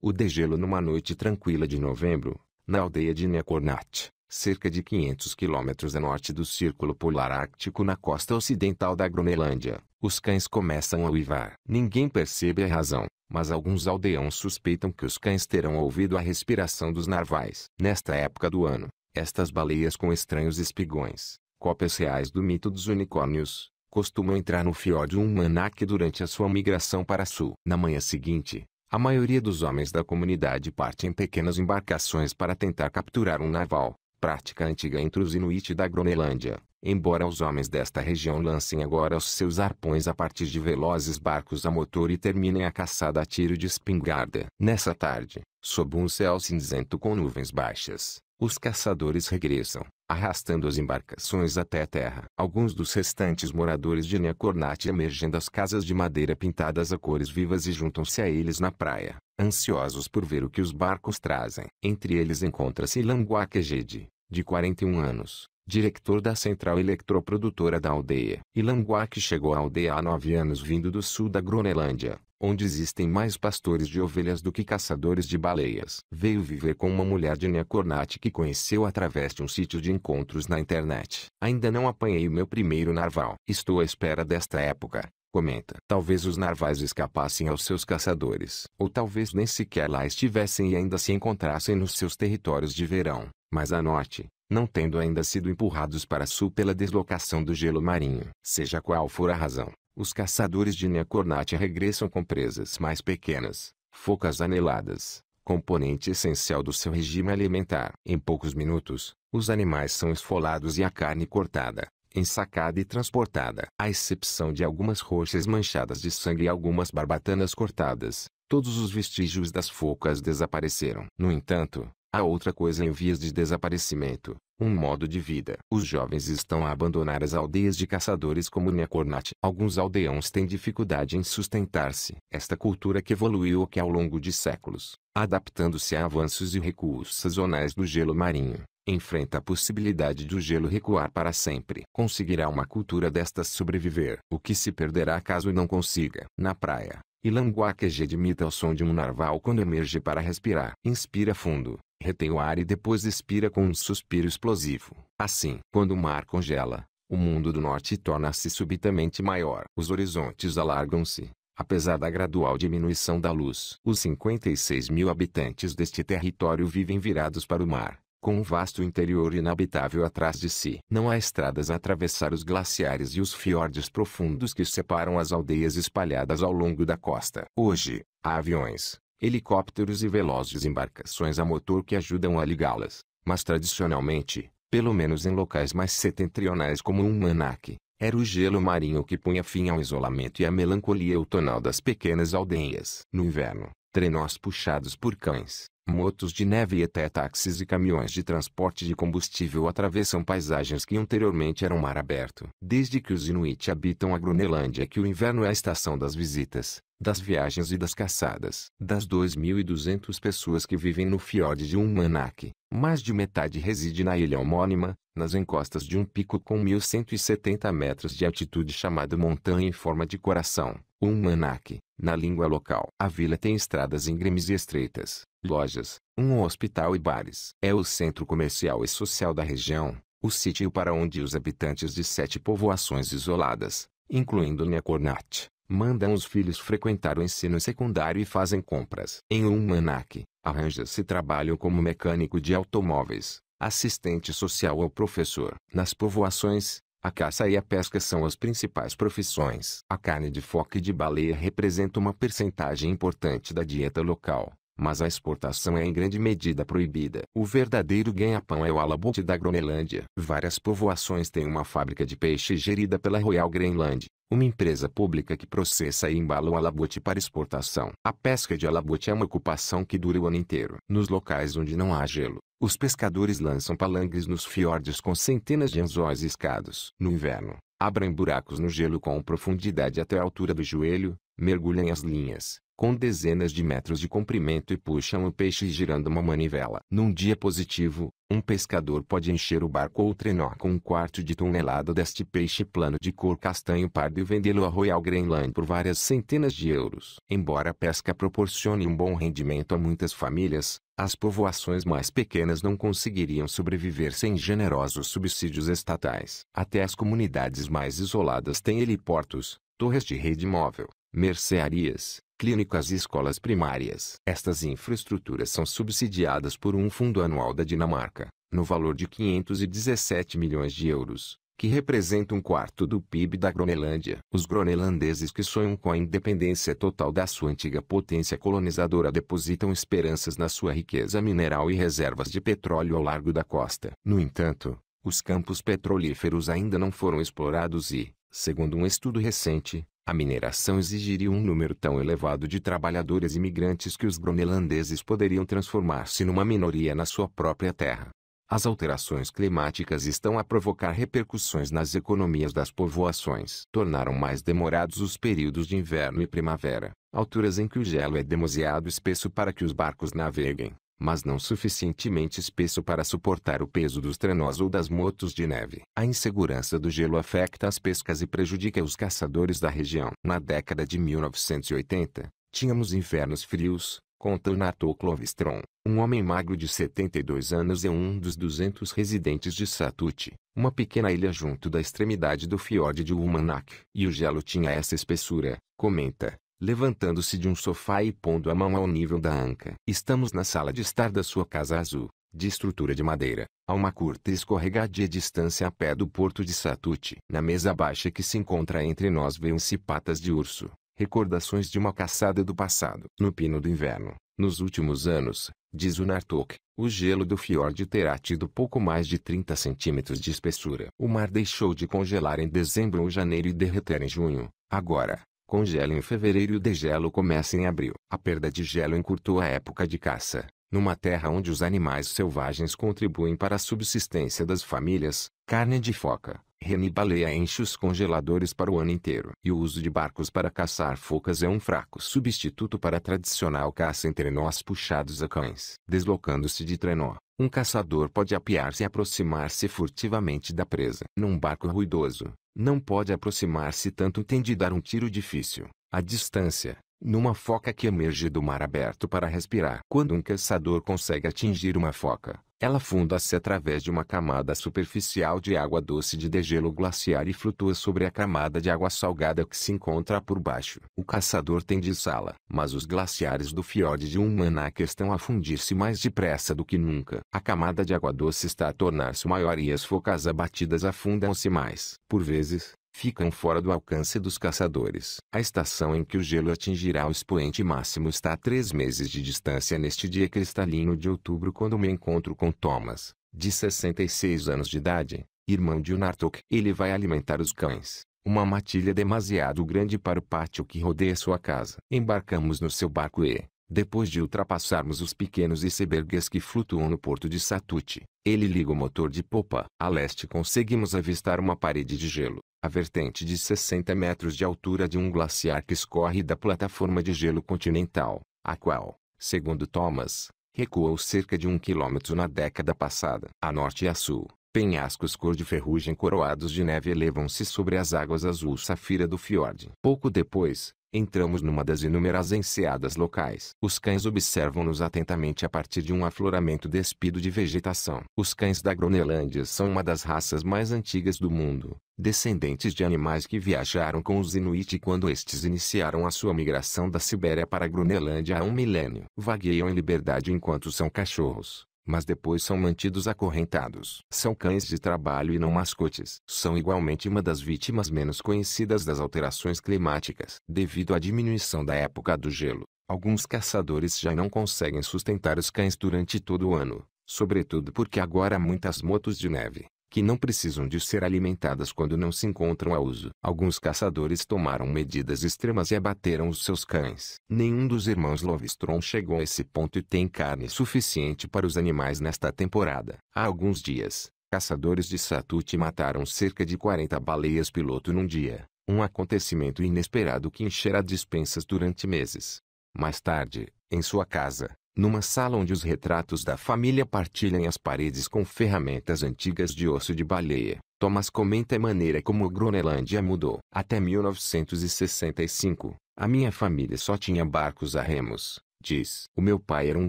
O degelo numa noite tranquila de novembro, na aldeia de Nekornat, cerca de 500 quilômetros a norte do Círculo Polar Ártico na costa ocidental da Groenlândia, os cães começam a uivar. Ninguém percebe a razão, mas alguns aldeões suspeitam que os cães terão ouvido a respiração dos narvais. Nesta época do ano, estas baleias com estranhos espigões, cópias reais do mito dos unicórnios, costumam entrar no fiordo Manac durante a sua migração para sul. Na manhã seguinte, a maioria dos homens da comunidade parte em pequenas embarcações para tentar capturar um narval, prática antiga entre os Inuit da Groenlândia, embora os homens desta região lancem agora os seus arpões a partir de velozes barcos a motor e terminem a caçada a tiro de espingarda. Nessa tarde, sob um céu cinzento com nuvens baixas, os caçadores regressam, arrastando as embarcações até a terra. Alguns dos restantes moradores de Neacornate emergem das casas de madeira pintadas a cores vivas e juntam-se a eles na praia, ansiosos por ver o que os barcos trazem. Entre eles encontra-se Languaque Gede, de 41 anos, diretor da central eletroprodutora da aldeia. Ilanguac chegou à aldeia há nove anos vindo do sul da Groenlândia, onde existem mais pastores de ovelhas do que caçadores de baleias. Veio viver com uma mulher de Necornat que conheceu através de um sítio de encontros na internet. Ainda não apanhei o meu primeiro narval. Estou à espera desta época. Comenta. Talvez os narvais escapassem aos seus caçadores. Ou talvez nem sequer lá estivessem e ainda se encontrassem nos seus territórios de verão. Mas a norte, não tendo ainda sido empurrados para sul pela deslocação do gelo marinho. Seja qual for a razão, os caçadores de Neocornate regressam com presas mais pequenas, focas aneladas, componente essencial do seu regime alimentar. Em poucos minutos, os animais são esfolados e a carne cortada, ensacada e transportada. À exceção de algumas roxas manchadas de sangue e algumas barbatanas cortadas, todos os vestígios das focas desapareceram. No entanto, a outra coisa em vias de desaparecimento, um modo de vida. Os jovens estão a abandonar as aldeias de caçadores como Necornat. Alguns aldeões têm dificuldade em sustentar-se. Esta cultura que evoluiu ao longo de séculos, adaptando-se a avanços e recuos sazonais do gelo marinho, enfrenta a possibilidade do gelo recuar para sempre. Conseguirá uma cultura destas sobreviver. O que se perderá caso não consiga? Na praia, Ilanguá quejedimita ao som de um narval quando emerge para respirar. Inspira fundo retém o ar e depois expira com um suspiro explosivo. Assim, quando o mar congela, o mundo do norte torna-se subitamente maior. Os horizontes alargam-se, apesar da gradual diminuição da luz. Os 56 mil habitantes deste território vivem virados para o mar, com um vasto interior inabitável atrás de si. Não há estradas a atravessar os glaciares e os fiordes profundos que separam as aldeias espalhadas ao longo da costa. Hoje, há aviões, helicópteros e velozes embarcações a motor que ajudam a ligá-las, mas tradicionalmente, pelo menos em locais mais setentrionais como um manac, era o gelo marinho que punha fim ao isolamento e à melancolia outonal das pequenas aldeias. No inverno, trenós puxados por cães, motos de neve e até táxis e caminhões de transporte de combustível atravessam paisagens que anteriormente eram mar aberto. Desde que os Inuit habitam a Grunelândia é que o inverno é a estação das visitas, das viagens e das caçadas. Das 2.200 pessoas que vivem no fiord de Umanak, mais de metade reside na ilha homônima, nas encostas de um pico com 1.170 metros de altitude chamado Montanha em Forma de Coração, Umanak, na língua local. A vila tem estradas íngremes e estreitas, lojas, um hospital e bares. É o centro comercial e social da região, o sítio para onde os habitantes de sete povoações isoladas, incluindo Necornat, Mandam os filhos frequentar o ensino secundário e fazem compras. Em um manac, arranja-se trabalho como mecânico de automóveis, assistente social ou professor. Nas povoações, a caça e a pesca são as principais profissões. A carne de foca e de baleia representa uma percentagem importante da dieta local, mas a exportação é em grande medida proibida. O verdadeiro ganha-pão é o alabote da Groenlândia. Várias povoações têm uma fábrica de peixe gerida pela Royal Greenland, uma empresa pública que processa e embala o alabote para exportação. A pesca de alabote é uma ocupação que dura o ano inteiro. Nos locais onde não há gelo, os pescadores lançam palangres nos fiordes com centenas de anzóis escados. No inverno, abrem buracos no gelo com profundidade até a altura do joelho, mergulham as linhas, com dezenas de metros de comprimento e puxam o peixe girando uma manivela. Num dia positivo, um pescador pode encher o barco ou trenó com um quarto de tonelada deste peixe plano de cor castanho pardo e vendê-lo a Royal Greenland por várias centenas de euros. Embora a pesca proporcione um bom rendimento a muitas famílias, as povoações mais pequenas não conseguiriam sobreviver sem generosos subsídios estatais. Até as comunidades mais isoladas têm heliportos, torres de rede móvel, mercearias, clínicas e escolas primárias. Estas infraestruturas são subsidiadas por um fundo anual da Dinamarca, no valor de 517 milhões de euros, que representa um quarto do PIB da Groenlândia. Os groenlandeses que sonham com a independência total da sua antiga potência colonizadora depositam esperanças na sua riqueza mineral e reservas de petróleo ao largo da costa. No entanto, os campos petrolíferos ainda não foram explorados e, segundo um estudo recente, a mineração exigiria um número tão elevado de trabalhadores imigrantes que os Gronelandeses poderiam transformar-se numa minoria na sua própria terra. As alterações climáticas estão a provocar repercussões nas economias das povoações. Tornaram mais demorados os períodos de inverno e primavera, alturas em que o gelo é demasiado espesso para que os barcos naveguem mas não suficientemente espesso para suportar o peso dos trenós ou das motos de neve. A insegurança do gelo afeta as pescas e prejudica os caçadores da região. Na década de 1980, tínhamos invernos frios, conta Nato Clovestron, um homem magro de 72 anos e um dos 200 residentes de Satuti, uma pequena ilha junto da extremidade do fiord de Uumanak. E o gelo tinha essa espessura, comenta, levantando-se de um sofá e pondo a mão ao nível da anca. Estamos na sala de estar da sua casa azul, de estrutura de madeira, a uma curta e escorregadia distância a pé do porto de Satute. Na mesa baixa que se encontra entre nós veem se patas de urso, recordações de uma caçada do passado. No pino do inverno, nos últimos anos, diz o Nartok, o gelo do fiord terá tido pouco mais de 30 centímetros de espessura. O mar deixou de congelar em dezembro ou janeiro e derreter em junho. Agora, Congela em fevereiro e o degelo começa em abril. A perda de gelo encurtou a época de caça. Numa terra onde os animais selvagens contribuem para a subsistência das famílias, carne de foca, rena e baleia enche os congeladores para o ano inteiro. E o uso de barcos para caçar focas é um fraco substituto para a tradicional caça em trenós puxados a cães. Deslocando-se de trenó, um caçador pode apiar-se e aproximar-se furtivamente da presa. Num barco ruidoso, não pode aproximar-se tanto de dar um tiro difícil, à distância, numa foca que emerge do mar aberto para respirar. Quando um caçador consegue atingir uma foca, ela funda-se através de uma camada superficial de água doce de degelo glaciar e flutua sobre a camada de água salgada que se encontra por baixo. O caçador tem de sala, mas os glaciares do fiord de Unmanak estão a fundir-se mais depressa do que nunca. A camada de água doce está a tornar-se maior e as focas abatidas afundam-se mais. Por vezes, ficam fora do alcance dos caçadores. A estação em que o gelo atingirá o expoente máximo está a três meses de distância neste dia cristalino de outubro quando me encontro com Thomas, de 66 anos de idade, irmão de Unartok. Ele vai alimentar os cães, uma matilha demasiado grande para o pátio que rodeia sua casa. Embarcamos no seu barco e, depois de ultrapassarmos os pequenos icebergs que flutuam no porto de Satuti, ele liga o motor de popa. A leste conseguimos avistar uma parede de gelo, a vertente de 60 metros de altura de um glaciar que escorre da plataforma de gelo continental, a qual, segundo Thomas, recuou cerca de um quilômetro na década passada. A norte e a sul, penhascos cor de ferrugem coroados de neve elevam-se sobre as águas azul safira do fiord. Pouco depois, Entramos numa das inúmeras enseadas locais. Os cães observam-nos atentamente a partir de um afloramento despido de vegetação. Os cães da Gronelândia são uma das raças mais antigas do mundo, descendentes de animais que viajaram com os Inuit quando estes iniciaram a sua migração da Sibéria para a Gronelândia há um milênio. Vagueiam em liberdade enquanto são cachorros mas depois são mantidos acorrentados. São cães de trabalho e não mascotes. São igualmente uma das vítimas menos conhecidas das alterações climáticas. Devido à diminuição da época do gelo, alguns caçadores já não conseguem sustentar os cães durante todo o ano, sobretudo porque agora há muitas motos de neve que não precisam de ser alimentadas quando não se encontram a uso. Alguns caçadores tomaram medidas extremas e abateram os seus cães. Nenhum dos irmãos Lovestron chegou a esse ponto e tem carne suficiente para os animais nesta temporada. Há alguns dias, caçadores de Satuti mataram cerca de 40 baleias piloto num dia. Um acontecimento inesperado que encherá dispensas durante meses. Mais tarde, em sua casa, numa sala onde os retratos da família partilham as paredes com ferramentas antigas de osso de baleia. Thomas comenta a maneira como Groenlândia mudou. Até 1965, a minha família só tinha barcos a remos, diz. O meu pai era um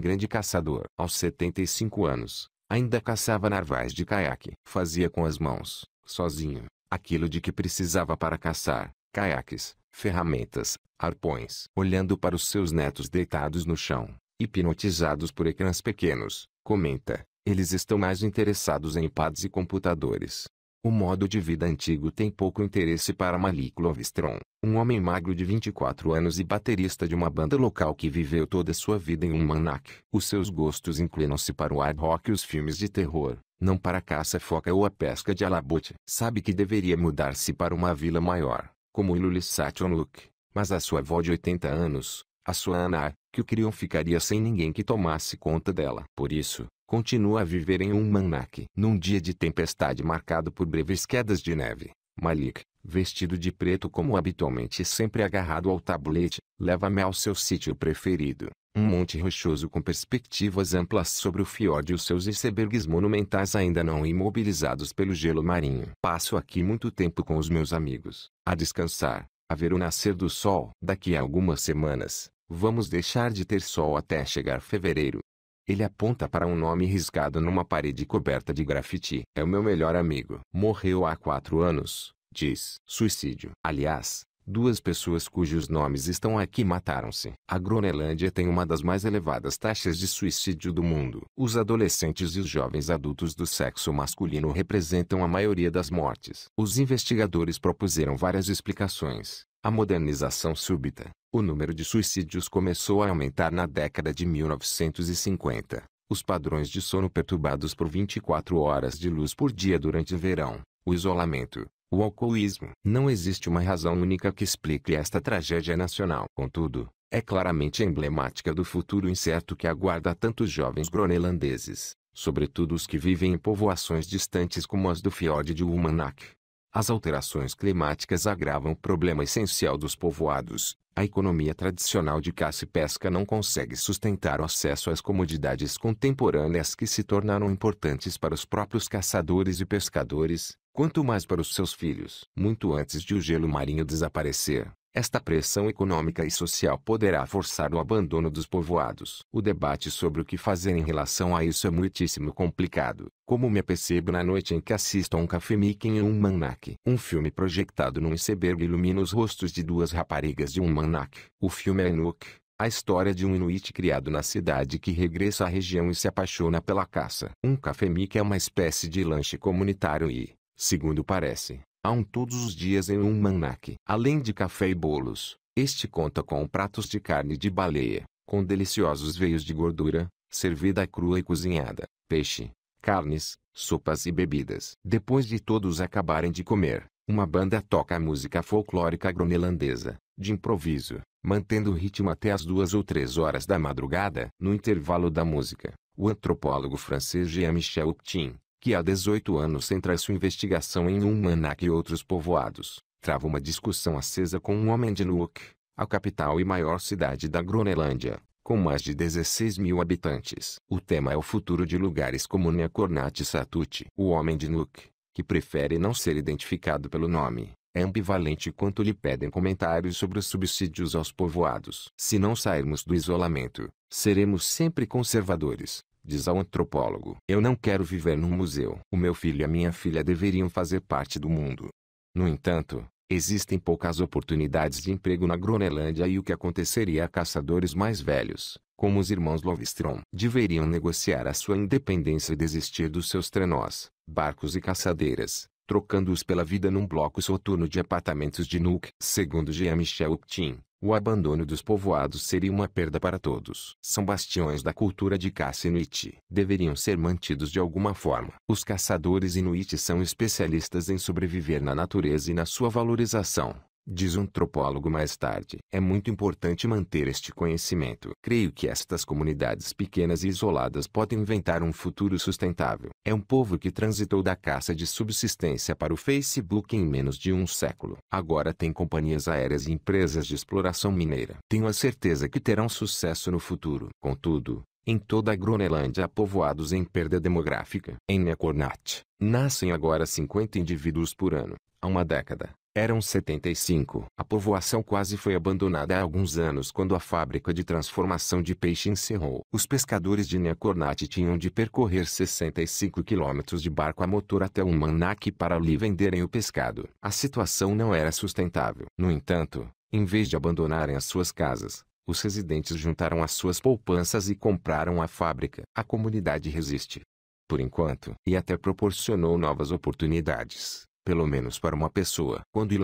grande caçador. Aos 75 anos, ainda caçava narvais de caiaque. Fazia com as mãos, sozinho, aquilo de que precisava para caçar. Caiaques, ferramentas, arpões. Olhando para os seus netos deitados no chão, hipnotizados por ecrãs pequenos, comenta, eles estão mais interessados em pads e computadores. O modo de vida antigo tem pouco interesse para Malik Lovestron, um homem magro de 24 anos e baterista de uma banda local que viveu toda sua vida em um manac. Os seus gostos inclinam-se para o hard rock e os filmes de terror, não para a caça-foca ou a pesca de alabute. Sabe que deveria mudar-se para uma vila maior, como Ilulissat Onluk, mas a sua avó de 80 anos, a sua Ana, que o criam ficaria sem ninguém que tomasse conta dela. Por isso, continua a viver em um manac. Num dia de tempestade marcado por breves quedas de neve, Malik, vestido de preto como habitualmente e sempre agarrado ao tablete, leva-me ao seu sítio preferido. Um monte rochoso com perspectivas amplas sobre o fiord e os seus icebergs monumentais ainda não imobilizados pelo gelo marinho. Passo aqui muito tempo com os meus amigos, a descansar, a ver o nascer do sol. Daqui a algumas semanas, Vamos deixar de ter sol até chegar fevereiro. Ele aponta para um nome riscado numa parede coberta de grafite. É o meu melhor amigo. Morreu há quatro anos, diz. Suicídio. Aliás, duas pessoas cujos nomes estão aqui mataram-se. A Groenlândia tem uma das mais elevadas taxas de suicídio do mundo. Os adolescentes e os jovens adultos do sexo masculino representam a maioria das mortes. Os investigadores propuseram várias explicações. A modernização súbita, o número de suicídios começou a aumentar na década de 1950. Os padrões de sono perturbados por 24 horas de luz por dia durante o verão, o isolamento, o alcoolismo. Não existe uma razão única que explique esta tragédia nacional. Contudo, é claramente emblemática do futuro incerto que aguarda tantos jovens gronelandeses, sobretudo os que vivem em povoações distantes como as do fiord de Umanak. As alterações climáticas agravam o problema essencial dos povoados. A economia tradicional de caça e pesca não consegue sustentar o acesso às comodidades contemporâneas que se tornaram importantes para os próprios caçadores e pescadores, quanto mais para os seus filhos. Muito antes de o gelo marinho desaparecer, esta pressão econômica e social poderá forçar o abandono dos povoados. O debate sobre o que fazer em relação a isso é muitíssimo complicado, como me apercebo na noite em que assisto a um café Mickey e um Manac. Um filme projetado num iceberg ilumina os rostos de duas raparigas de um Manac. O filme é Inuk, a história de um inuit criado na cidade que regressa à região e se apaixona pela caça. Um café Mickey é uma espécie de lanche comunitário e, segundo parece, Há um todos os dias em um manac. Além de café e bolos, este conta com pratos de carne de baleia, com deliciosos veios de gordura, servida crua e cozinhada, peixe, carnes, sopas e bebidas. Depois de todos acabarem de comer, uma banda toca música folclórica groenlandesa, de improviso, mantendo o ritmo até as duas ou três horas da madrugada. No intervalo da música, o antropólogo francês Jean-Michel Houtin que há 18 anos centra sua investigação em Humanak e outros povoados, trava uma discussão acesa com um homem de Nuuk, a capital e maior cidade da Groenlândia, com mais de 16 mil habitantes. O tema é o futuro de lugares como Nekornat e Satut. O homem de Nuuk, que prefere não ser identificado pelo nome, é ambivalente quanto lhe pedem comentários sobre os subsídios aos povoados. Se não sairmos do isolamento, seremos sempre conservadores diz ao antropólogo. Eu não quero viver num museu. O meu filho e a minha filha deveriam fazer parte do mundo. No entanto, existem poucas oportunidades de emprego na Groenlândia e o que aconteceria a caçadores mais velhos, como os irmãos Lovestrom, deveriam negociar a sua independência e desistir dos seus trenós, barcos e caçadeiras, trocando-os pela vida num bloco soturno de apartamentos de Nuuk. Segundo Jean-Michel Optin, o abandono dos povoados seria uma perda para todos. São bastiões da cultura de caça inuit. Deveriam ser mantidos de alguma forma. Os caçadores inuit são especialistas em sobreviver na natureza e na sua valorização diz um antropólogo mais tarde. É muito importante manter este conhecimento. Creio que estas comunidades pequenas e isoladas podem inventar um futuro sustentável. É um povo que transitou da caça de subsistência para o Facebook em menos de um século. Agora tem companhias aéreas e empresas de exploração mineira. Tenho a certeza que terão sucesso no futuro. Contudo, em toda a Groenlândia há povoados em perda demográfica. Em Mekornat, nascem agora 50 indivíduos por ano. Há uma década, eram 75. A povoação quase foi abandonada há alguns anos quando a fábrica de transformação de peixe encerrou. Os pescadores de Necornate tinham de percorrer 65 quilômetros de barco a motor até o Manac para ali venderem o pescado. A situação não era sustentável. No entanto, em vez de abandonarem as suas casas, os residentes juntaram as suas poupanças e compraram a fábrica. A comunidade resiste. Por enquanto, e até proporcionou novas oportunidades pelo menos para uma pessoa. Quando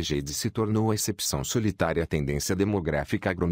Jade se tornou a excepção solitária à tendência demográfica agro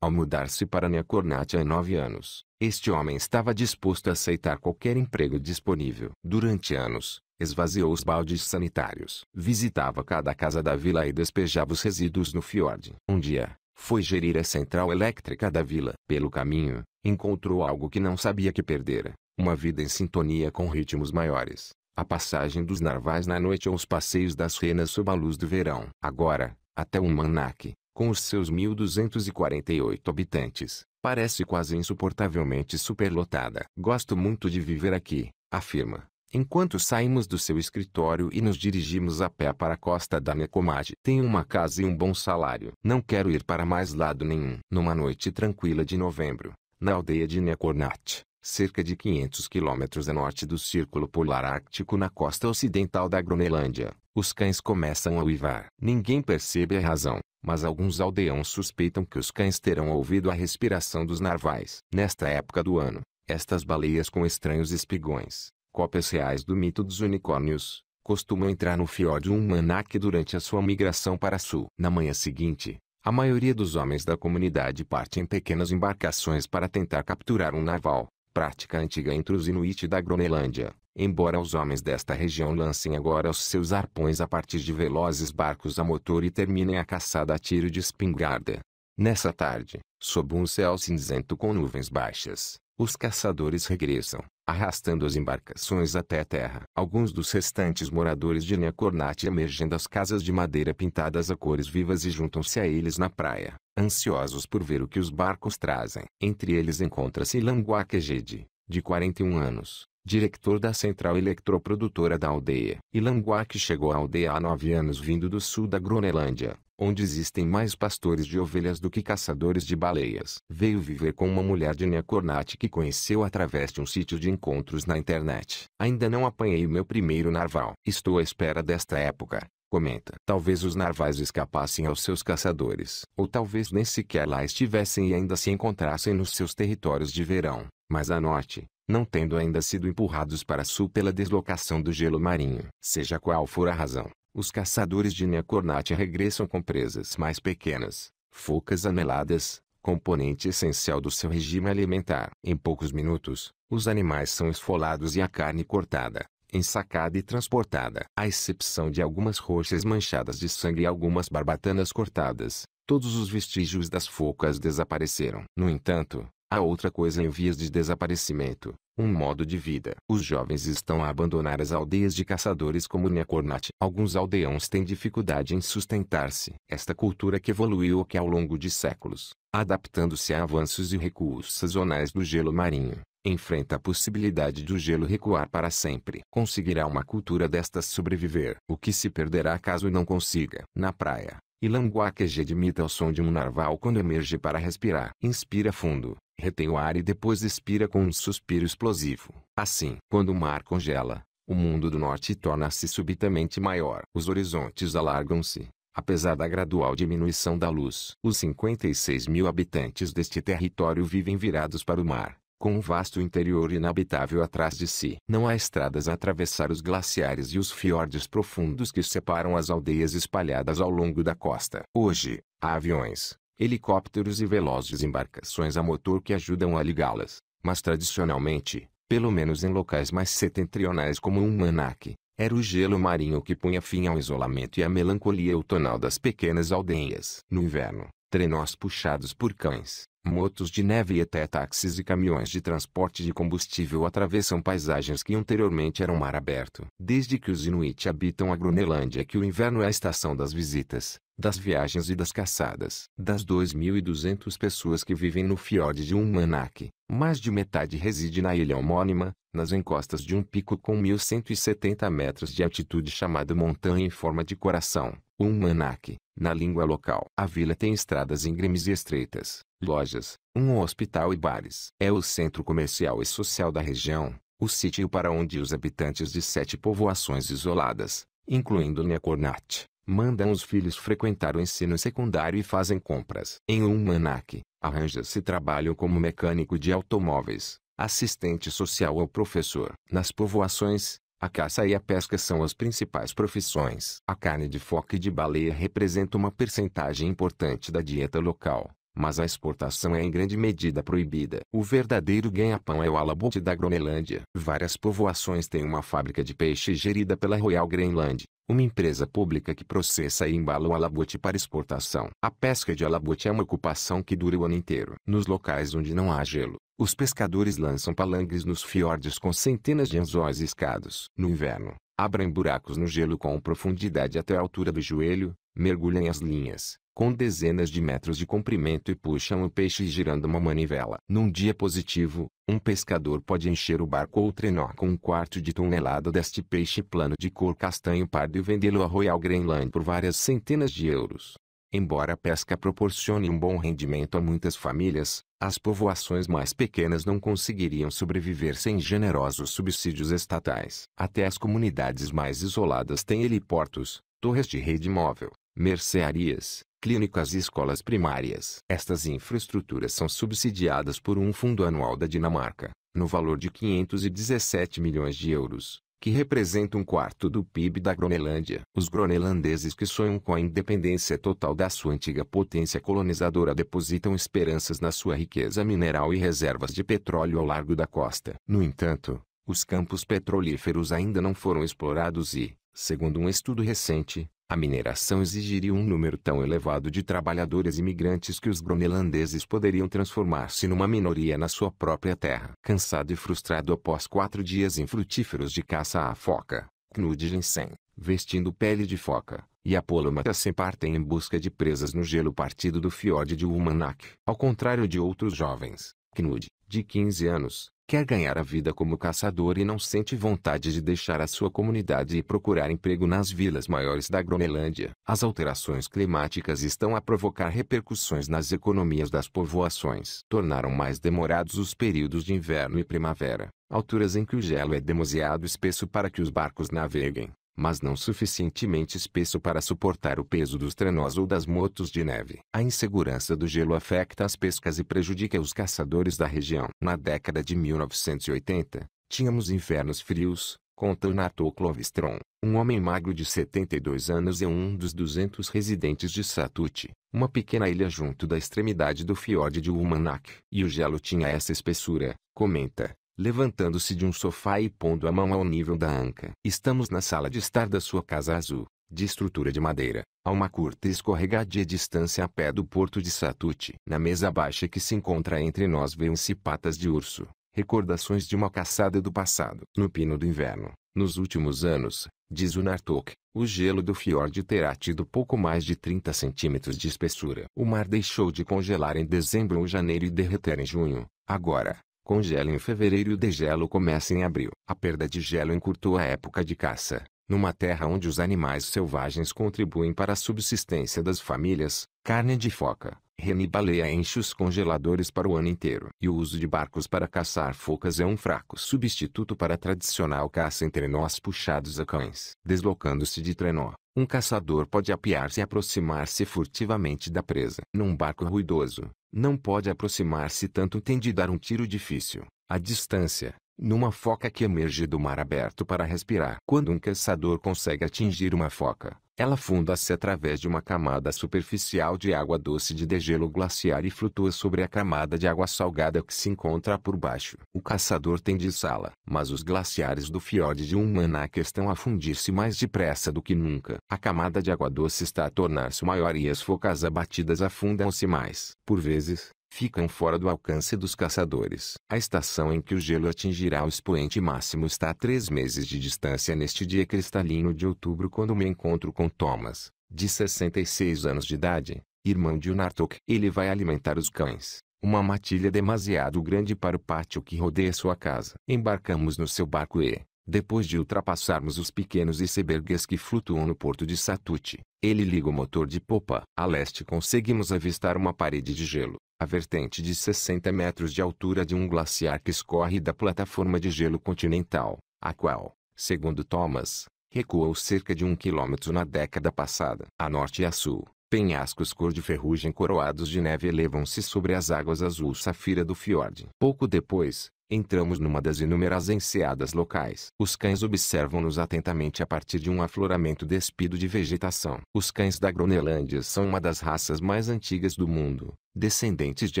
ao mudar-se para Neacornátia há nove anos, este homem estava disposto a aceitar qualquer emprego disponível. Durante anos, esvaziou os baldes sanitários. Visitava cada casa da vila e despejava os resíduos no fiord. Um dia, foi gerir a central elétrica da vila. Pelo caminho, encontrou algo que não sabia que perdera. Uma vida em sintonia com ritmos maiores a passagem dos narvais na noite ou os passeios das renas sob a luz do verão. Agora, até o Manac, com os seus 1.248 habitantes, parece quase insuportavelmente superlotada. Gosto muito de viver aqui, afirma. Enquanto saímos do seu escritório e nos dirigimos a pé para a costa da Necomage, tenho uma casa e um bom salário. Não quero ir para mais lado nenhum. Numa noite tranquila de novembro, na aldeia de Necornat, cerca de 500 quilômetros a norte do Círculo Polar Ártico na costa ocidental da Groenlândia, os cães começam a uivar. Ninguém percebe a razão, mas alguns aldeões suspeitam que os cães terão ouvido a respiração dos narvais. Nesta época do ano, estas baleias com estranhos espigões, cópias reais do mito dos unicórnios, costumam entrar no fiordo Umanac durante a sua migração para sul. Na manhã seguinte, a maioria dos homens da comunidade parte em pequenas embarcações para tentar capturar um narval prática antiga entre os Inuit da Groenlândia, embora os homens desta região lancem agora os seus arpões a partir de velozes barcos a motor e terminem a caçada a tiro de espingarda. Nessa tarde, sob um céu cinzento com nuvens baixas, os caçadores regressam, arrastando as embarcações até a terra. Alguns dos restantes moradores de Neacornate emergem das casas de madeira pintadas a cores vivas e juntam-se a eles na praia ansiosos por ver o que os barcos trazem. Entre eles encontra-se Languá Kejede, de 41 anos, diretor da central eletroprodutora da aldeia. Ilanguá que chegou à aldeia há nove anos vindo do sul da Groenlândia, onde existem mais pastores de ovelhas do que caçadores de baleias. Veio viver com uma mulher de Necornat que conheceu através de um sítio de encontros na internet. Ainda não apanhei o meu primeiro narval. Estou à espera desta época, comenta. Talvez os narvais escapassem aos seus caçadores, ou talvez nem sequer lá estivessem e ainda se encontrassem nos seus territórios de verão. Mas a norte, não tendo ainda sido empurrados para sul pela deslocação do gelo marinho. Seja qual for a razão, os caçadores de Neocornate regressam com presas mais pequenas, focas ameladas, componente essencial do seu regime alimentar. Em poucos minutos, os animais são esfolados e a carne cortada, ensacada e transportada. À exceção de algumas roxas manchadas de sangue e algumas barbatanas cortadas, todos os vestígios das focas desapareceram. No entanto, há outra coisa em vias de desaparecimento, um modo de vida. Os jovens estão a abandonar as aldeias de caçadores como Necornat. Alguns aldeões têm dificuldade em sustentar-se. Esta cultura que evoluiu que ao longo de séculos, adaptando-se a avanços e recuos sazonais do gelo marinho, enfrenta a possibilidade do gelo recuar para sempre. Conseguirá uma cultura destas sobreviver. O que se perderá caso não consiga? Na praia, Ilanguá quejedimita ao som de um narval quando emerge para respirar. Inspira fundo, retém o ar e depois expira com um suspiro explosivo. Assim, quando o mar congela, o mundo do norte torna-se subitamente maior. Os horizontes alargam-se, apesar da gradual diminuição da luz. Os 56 mil habitantes deste território vivem virados para o mar, com um vasto interior inabitável atrás de si. Não há estradas a atravessar os glaciares e os fiordes profundos que separam as aldeias espalhadas ao longo da costa. Hoje, há aviões, helicópteros e velozes embarcações a motor que ajudam a ligá-las, mas tradicionalmente, pelo menos em locais mais setentrionais como um Manac, era o gelo marinho que punha fim ao isolamento e à melancolia outonal das pequenas aldeias. No inverno, trenós puxados por cães, motos de neve e até táxis e caminhões de transporte de combustível atravessam paisagens que anteriormente eram mar aberto. Desde que os Inuit habitam a Grunelândia é que o inverno é a estação das visitas, das viagens e das caçadas. Das 2.200 pessoas que vivem no fiord de Unmanak, mais de metade reside na ilha homônima, nas encostas de um pico com 1.170 metros de altitude chamado Montanha em forma de coração, Unmanak, na língua local. A vila tem estradas íngremes e estreitas lojas, um hospital e bares. É o centro comercial e social da região, o sítio para onde os habitantes de sete povoações isoladas, incluindo Necornat, mandam os filhos frequentar o ensino secundário e fazem compras. Em Umanac, arranja-se trabalho como mecânico de automóveis, assistente social ou professor. Nas povoações, a caça e a pesca são as principais profissões. A carne de foca e de baleia representa uma percentagem importante da dieta local mas a exportação é em grande medida proibida. O verdadeiro ganha-pão é o alabote da Groenlândia. Várias povoações têm uma fábrica de peixe gerida pela Royal Greenland, uma empresa pública que processa e embala o alabote para exportação. A pesca de alabote é uma ocupação que dura o ano inteiro. Nos locais onde não há gelo, os pescadores lançam palangres nos fiordes com centenas de anzóis escados. No inverno, abrem buracos no gelo com profundidade até a altura do joelho, mergulham as linhas, com dezenas de metros de comprimento e puxam o peixe girando uma manivela. Num dia positivo, um pescador pode encher o barco ou trenó com um quarto de tonelada deste peixe plano de cor castanho pardo e vendê-lo a Royal Greenland por várias centenas de euros. Embora a pesca proporcione um bom rendimento a muitas famílias, as povoações mais pequenas não conseguiriam sobreviver sem generosos subsídios estatais. Até as comunidades mais isoladas têm heliportos, torres de rede móvel, mercearias, clínicas e escolas primárias. Estas infraestruturas são subsidiadas por um fundo anual da Dinamarca, no valor de 517 milhões de euros, que representa um quarto do PIB da Groenlândia. Os groenlandeses que sonham com a independência total da sua antiga potência colonizadora depositam esperanças na sua riqueza mineral e reservas de petróleo ao largo da costa. No entanto, os campos petrolíferos ainda não foram explorados e, segundo um estudo recente, a mineração exigiria um número tão elevado de trabalhadores imigrantes que os groenlandeses poderiam transformar-se numa minoria na sua própria terra. Cansado e frustrado após quatro dias infrutíferos de caça à foca, Knud Jensen, vestindo pele de foca, e Apolo Matassem partem em busca de presas no gelo partido do fiord de Umanak. Ao contrário de outros jovens, Knud, de 15 anos, quer ganhar a vida como caçador e não sente vontade de deixar a sua comunidade e procurar emprego nas vilas maiores da Groenlândia. As alterações climáticas estão a provocar repercussões nas economias das povoações. Tornaram mais demorados os períodos de inverno e primavera, alturas em que o gelo é demasiado espesso para que os barcos naveguem mas não suficientemente espesso para suportar o peso dos trenós ou das motos de neve. A insegurança do gelo afeta as pescas e prejudica os caçadores da região. Na década de 1980, tínhamos invernos frios, conta Nato Clovestron, um homem magro de 72 anos e um dos 200 residentes de Satuti, uma pequena ilha junto da extremidade do fiord de Uumanak. E o gelo tinha essa espessura, comenta, levantando-se de um sofá e pondo a mão ao nível da anca. Estamos na sala de estar da sua casa azul, de estrutura de madeira, a uma curta e escorregadia distância a pé do porto de Satute. Na mesa baixa que se encontra entre nós vêem-se patas de urso, recordações de uma caçada do passado. No pino do inverno, nos últimos anos, diz o Nartok, o gelo do fiord terá tido pouco mais de 30 centímetros de espessura. O mar deixou de congelar em dezembro ou janeiro e derreter em junho. Agora, Congela em fevereiro e o degelo começa em abril. A perda de gelo encurtou a época de caça. Numa terra onde os animais selvagens contribuem para a subsistência das famílias, carne de foca, rena e baleia enche os congeladores para o ano inteiro. E o uso de barcos para caçar focas é um fraco substituto para a tradicional caça entre nós puxados a cães. Deslocando-se de trenó, um caçador pode apiar-se e aproximar-se furtivamente da presa. Num barco ruidoso, não pode aproximar-se tanto tem de dar um tiro difícil. A distância, numa foca que emerge do mar aberto para respirar. Quando um caçador consegue atingir uma foca, ela funda-se através de uma camada superficial de água doce de degelo glaciar e flutua sobre a camada de água salgada que se encontra por baixo. O caçador tem de sala, mas os glaciares do fiord de Unmanak estão a fundir-se mais depressa do que nunca. A camada de água doce está a tornar-se maior e as focas abatidas afundam-se mais. Por vezes, ficam fora do alcance dos caçadores. A estação em que o gelo atingirá o expoente máximo está a três meses de distância neste dia cristalino de outubro quando me encontro com Thomas, de 66 anos de idade, irmão de Unartok. Ele vai alimentar os cães. Uma matilha demasiado grande para o pátio que rodeia sua casa. Embarcamos no seu barco e, depois de ultrapassarmos os pequenos icebergs que flutuam no porto de Satuti, ele liga o motor de popa. A leste conseguimos avistar uma parede de gelo, a vertente de 60 metros de altura de um glaciar que escorre da plataforma de gelo continental, a qual, segundo Thomas, recuou cerca de um quilômetro na década passada. A norte e a sul, penhascos cor de ferrugem coroados de neve elevam-se sobre as águas azul safira do fiord. Pouco depois, Entramos numa das inúmeras enseadas locais. Os cães observam-nos atentamente a partir de um afloramento despido de vegetação. Os cães da Groenlândia são uma das raças mais antigas do mundo, descendentes de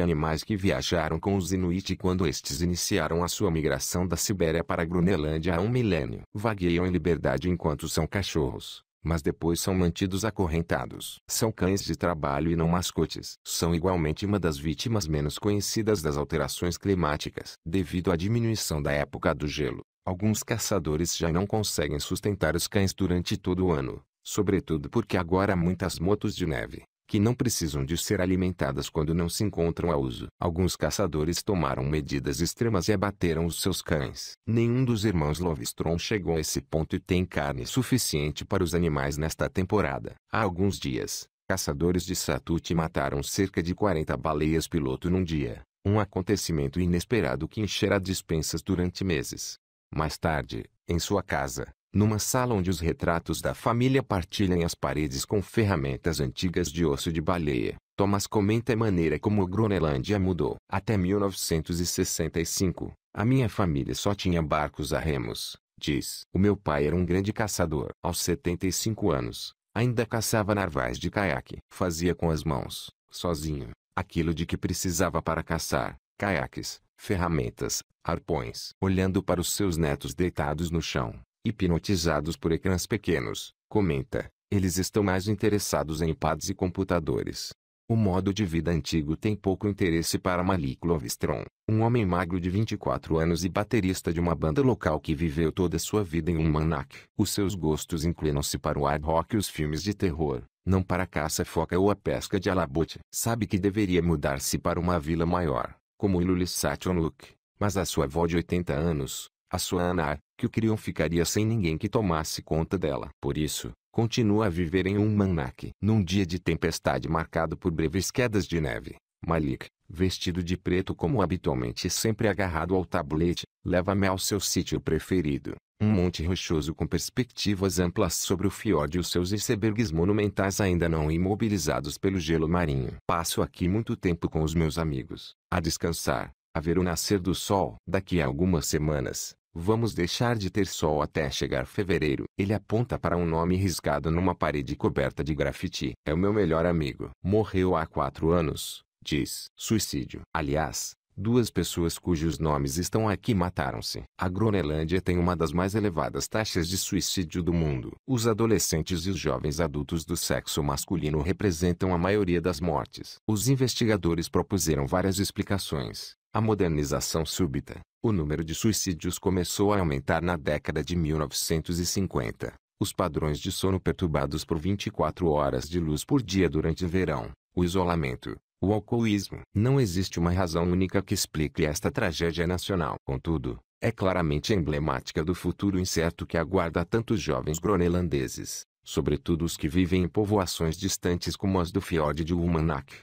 animais que viajaram com os Inuit quando estes iniciaram a sua migração da Sibéria para a Gronelândia há um milênio. Vagueiam em liberdade enquanto são cachorros mas depois são mantidos acorrentados. São cães de trabalho e não mascotes. São igualmente uma das vítimas menos conhecidas das alterações climáticas. Devido à diminuição da época do gelo, alguns caçadores já não conseguem sustentar os cães durante todo o ano, sobretudo porque agora há muitas motos de neve que não precisam de ser alimentadas quando não se encontram a uso. Alguns caçadores tomaram medidas extremas e abateram os seus cães. Nenhum dos irmãos Lovestron chegou a esse ponto e tem carne suficiente para os animais nesta temporada. Há alguns dias, caçadores de Satute mataram cerca de 40 baleias piloto num dia. Um acontecimento inesperado que encherá dispensas durante meses. Mais tarde, em sua casa, numa sala onde os retratos da família partilham as paredes com ferramentas antigas de osso de baleia. Thomas comenta a maneira como Groenlândia mudou. Até 1965, a minha família só tinha barcos a remos, diz. O meu pai era um grande caçador. Aos 75 anos, ainda caçava narvais de caiaque. Fazia com as mãos, sozinho, aquilo de que precisava para caçar. Caiaques, ferramentas, arpões. Olhando para os seus netos deitados no chão, hipnotizados por ecrãs pequenos, comenta, eles estão mais interessados em pads e computadores. O modo de vida antigo tem pouco interesse para Malik Lovstrom, um homem magro de 24 anos e baterista de uma banda local que viveu toda a sua vida em um manac. Os seus gostos inclinam-se para o hard rock e os filmes de terror, não para a caça-foca ou a pesca de alabote. Sabe que deveria mudar-se para uma vila maior, como Ilulissat Onuk, mas a sua avó de 80 anos, a sua anar, que o criou, ficaria sem ninguém que tomasse conta dela. Por isso, continua a viver em um manac. Num dia de tempestade marcado por breves quedas de neve, Malik, vestido de preto como habitualmente e sempre agarrado ao tablete, leva-me ao seu sítio preferido. Um monte rochoso com perspectivas amplas sobre o fiord e os seus icebergs monumentais ainda não imobilizados pelo gelo marinho. Passo aqui muito tempo com os meus amigos, a descansar, haver o nascer do sol. Daqui a algumas semanas, vamos deixar de ter sol até chegar fevereiro. Ele aponta para um nome riscado numa parede coberta de grafite. É o meu melhor amigo. Morreu há quatro anos, diz. Suicídio. Aliás, Duas pessoas cujos nomes estão aqui mataram-se. A Groenlândia tem uma das mais elevadas taxas de suicídio do mundo. Os adolescentes e os jovens adultos do sexo masculino representam a maioria das mortes. Os investigadores propuseram várias explicações. A modernização súbita, o número de suicídios começou a aumentar na década de 1950. Os padrões de sono perturbados por 24 horas de luz por dia durante o verão, o isolamento, o alcoolismo. Não existe uma razão única que explique esta tragédia nacional. Contudo, é claramente emblemática do futuro incerto que aguarda tantos jovens groenlandeses, sobretudo os que vivem em povoações distantes como as do fiord de Uummannaq,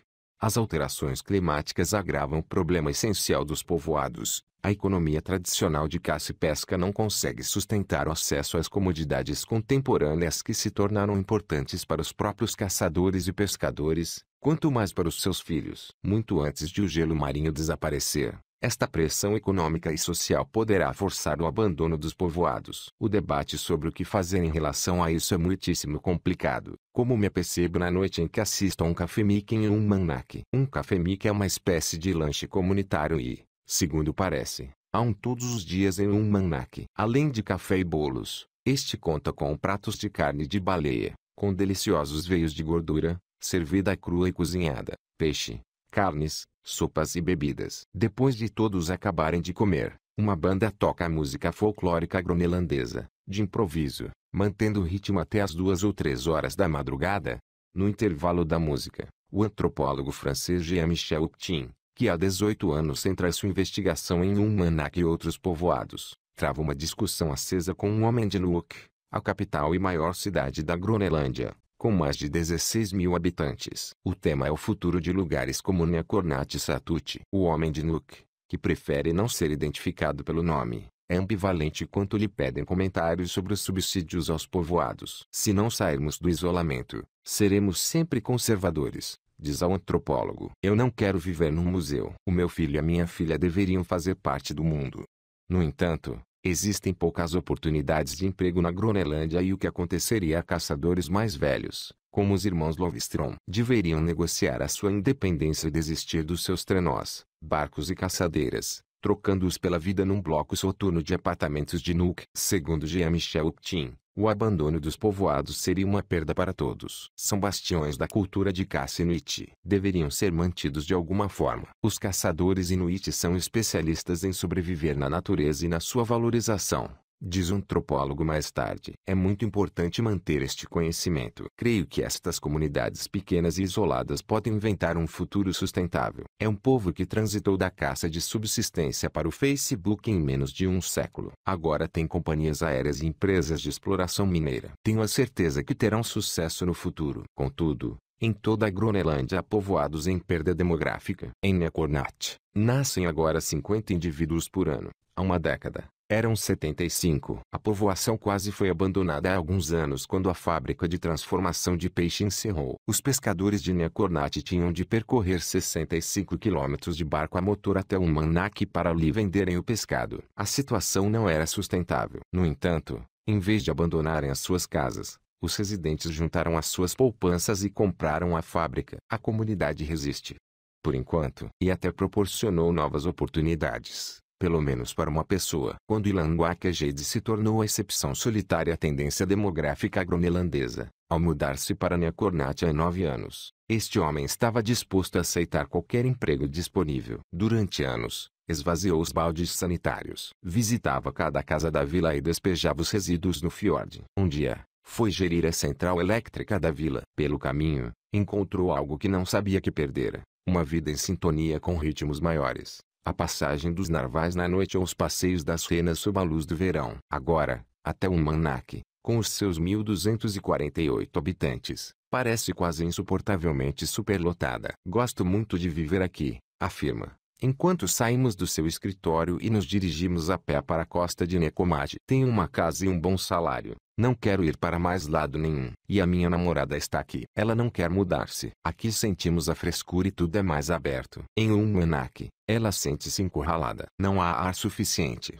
as alterações climáticas agravam o problema essencial dos povoados. A economia tradicional de caça e pesca não consegue sustentar o acesso às comodidades contemporâneas que se tornaram importantes para os próprios caçadores e pescadores, quanto mais para os seus filhos. Muito antes de o gelo marinho desaparecer, esta pressão econômica e social poderá forçar o abandono dos povoados. O debate sobre o que fazer em relação a isso é muitíssimo complicado, como me apercebo na noite em que assisto a um cafemique em um manac. Um cafemique é uma espécie de lanche comunitário e, segundo parece, há um todos os dias em um manac. Além de café e bolos, este conta com pratos de carne de baleia, com deliciosos veios de gordura, servida crua e cozinhada, peixe, carnes, sopas e bebidas. Depois de todos acabarem de comer, uma banda toca a música folclórica gronelandesa, de improviso, mantendo o ritmo até as duas ou três horas da madrugada. No intervalo da música, o antropólogo francês Jean-Michel Optin, que há 18 anos centra sua investigação em Lumanac e outros povoados, trava uma discussão acesa com um homem de Nuuk, a capital e maior cidade da Groenlândia com mais de 16 mil habitantes. O tema é o futuro de lugares como Nyakornat Satuti. O homem de Nuk, que prefere não ser identificado pelo nome, é ambivalente quanto lhe pedem comentários sobre os subsídios aos povoados. Se não sairmos do isolamento, seremos sempre conservadores diz ao antropólogo. Eu não quero viver num museu. O meu filho e a minha filha deveriam fazer parte do mundo. No entanto, Existem poucas oportunidades de emprego na Groenlândia e o que aconteceria a caçadores mais velhos, como os irmãos Lovestrom, deveriam negociar a sua independência e desistir dos seus trenós, barcos e caçadeiras, trocando-os pela vida num bloco soturno de apartamentos de Nuke. Segundo Jean-Michel Optin, o abandono dos povoados seria uma perda para todos. São bastiões da cultura de caça inuit. Deveriam ser mantidos de alguma forma. Os caçadores inuit são especialistas em sobreviver na natureza e na sua valorização diz um antropólogo mais tarde. É muito importante manter este conhecimento. Creio que estas comunidades pequenas e isoladas podem inventar um futuro sustentável. É um povo que transitou da caça de subsistência para o Facebook em menos de um século. Agora tem companhias aéreas e empresas de exploração mineira. Tenho a certeza que terão sucesso no futuro. Contudo, em toda a Groenlândia há povoados em perda demográfica. Em Nekornat, nascem agora 50 indivíduos por ano. Há uma década, eram 75. A povoação quase foi abandonada há alguns anos quando a fábrica de transformação de peixe encerrou. Os pescadores de Necornate tinham de percorrer 65 quilômetros de barco a motor até um Manac para ali venderem o pescado. A situação não era sustentável. No entanto, em vez de abandonarem as suas casas, os residentes juntaram as suas poupanças e compraram a fábrica. A comunidade resiste. Por enquanto, e até proporcionou novas oportunidades pelo menos para uma pessoa. Quando Ilanguaca Jade se tornou a excepção solitária à tendência demográfica groenlandesa, ao mudar-se para Neocornátia há nove anos, este homem estava disposto a aceitar qualquer emprego disponível. Durante anos, esvaziou os baldes sanitários. Visitava cada casa da vila e despejava os resíduos no fiord. Um dia, foi gerir a central elétrica da vila. Pelo caminho, encontrou algo que não sabia que perdera. Uma vida em sintonia com ritmos maiores a passagem dos narvais na noite ou os passeios das renas sob a luz do verão. Agora, até o Manac, com os seus 1.248 habitantes, parece quase insuportavelmente superlotada. Gosto muito de viver aqui, afirma. Enquanto saímos do seu escritório e nos dirigimos a pé para a costa de Necomate, tenho uma casa e um bom salário. Não quero ir para mais lado nenhum. E a minha namorada está aqui. Ela não quer mudar-se. Aqui sentimos a frescura e tudo é mais aberto. Em um Enac, ela sente-se encurralada. Não há ar suficiente.